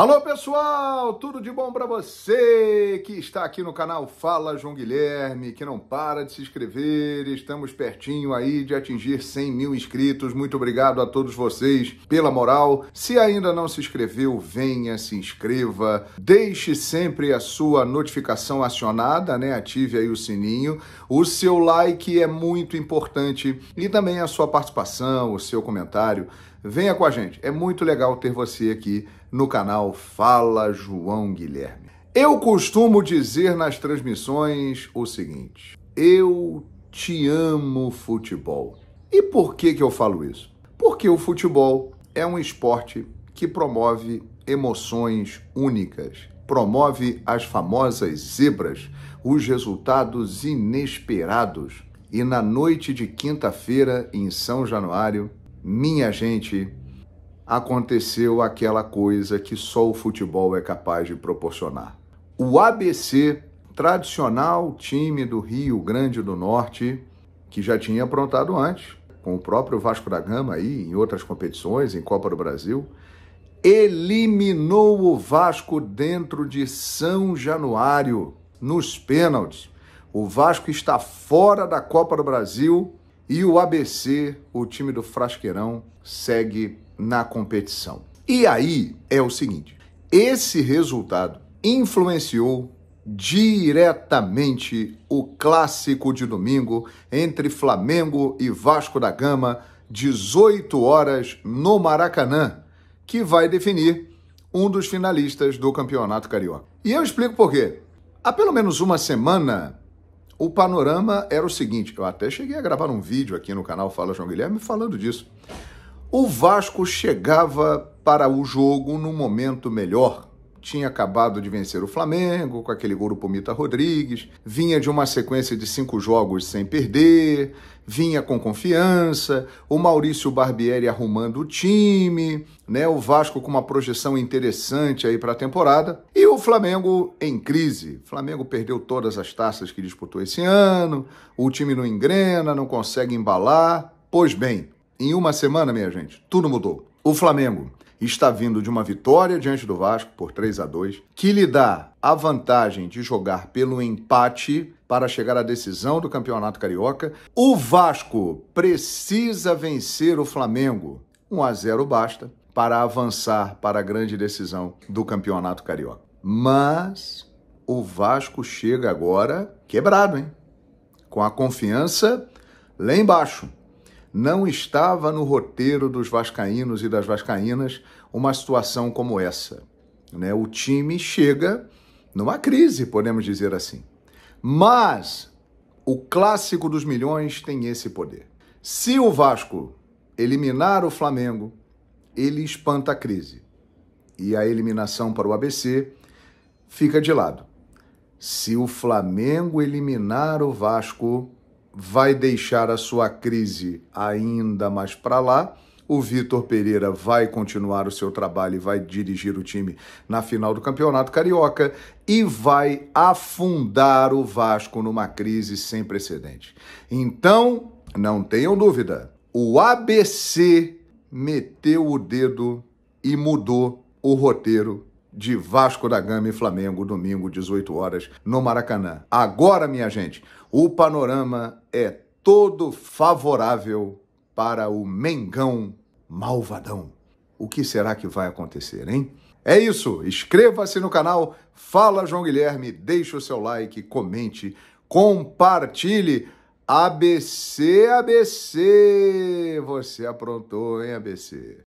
Alô pessoal, tudo de bom para você que está aqui no canal Fala João Guilherme, que não para de se inscrever. Estamos pertinho aí de atingir 100 mil inscritos. Muito obrigado a todos vocês pela moral. Se ainda não se inscreveu, venha se inscreva. Deixe sempre a sua notificação acionada, né? Ative aí o sininho. O seu like é muito importante e também a sua participação, o seu comentário. Venha com a gente. É muito legal ter você aqui no canal Fala João Guilherme. Eu costumo dizer nas transmissões o seguinte: eu te amo futebol. E por que, que eu falo isso? Porque o futebol é um esporte que promove emoções únicas, promove as famosas zebras, os resultados inesperados. E na noite de quinta-feira, em São Januário, minha gente, aconteceu aquela coisa que só o futebol é capaz de proporcionar. O ABC, tradicional time do Rio Grande do Norte, que já tinha aprontado antes, com o próprio Vasco da Gama aí em outras competições, em Copa do Brasil, eliminou o Vasco dentro de São Januário, nos pênaltis. O Vasco está fora da Copa do Brasil e o ABC, o time do Frasqueirão, segue na competição. E aí é o seguinte: esse resultado influenciou diretamente o clássico de domingo entre Flamengo e Vasco da Gama, 18 horas no Maracanã, que vai definir um dos finalistas do Campeonato Carioca. E eu explico por quê. Há pelo menos uma semana, o panorama era o seguinte: eu até cheguei a gravar um vídeo aqui no canal Fala João Guilherme falando disso. O Vasco chegava para o jogo no momento melhor, tinha acabado de vencer o Flamengo com aquele gol do Pomita Rodrigues, vinha de uma sequência de cinco jogos sem perder, vinha com confiança, o Maurício Barbieri arrumando o time, né, o Vasco com uma projeção interessante aí para a temporada e o Flamengo em crise. O Flamengo perdeu todas as taças que disputou esse ano, o time não engrena, não consegue embalar. Pois bem, em uma semana, minha gente, tudo mudou. O Flamengo está vindo de uma vitória diante do Vasco por 3 a 2, que lhe dá a vantagem de jogar pelo empate para chegar à decisão do Campeonato Carioca. O Vasco precisa vencer o Flamengo. 1 a 0 basta para avançar para a grande decisão do Campeonato Carioca. Mas o Vasco chega agora quebrado, hein? Com a confiança lá embaixo não estava no roteiro dos vascaínos e das vascaínas uma situação como essa. Né? O time chega numa crise, podemos dizer assim. Mas o clássico dos milhões tem esse poder. Se o Vasco eliminar o Flamengo, ele espanta a crise. E a eliminação para o ABC fica de lado. Se o Flamengo eliminar o Vasco, vai deixar a sua crise ainda mais para lá. O Vitor Pereira vai continuar o seu trabalho e vai dirigir o time na final do Campeonato Carioca e vai afundar o Vasco numa crise sem precedente. Então, não tenham dúvida, o ABC meteu o dedo e mudou o roteiro de Vasco da Gama e Flamengo, domingo, 18 horas, no Maracanã. Agora, minha gente, o panorama é todo favorável para o Mengão malvadão. O que será que vai acontecer, hein? É isso, inscreva-se no canal, fala João Guilherme, deixe o seu like, comente, compartilhe. ABC, ABC, você aprontou, hein, ABC?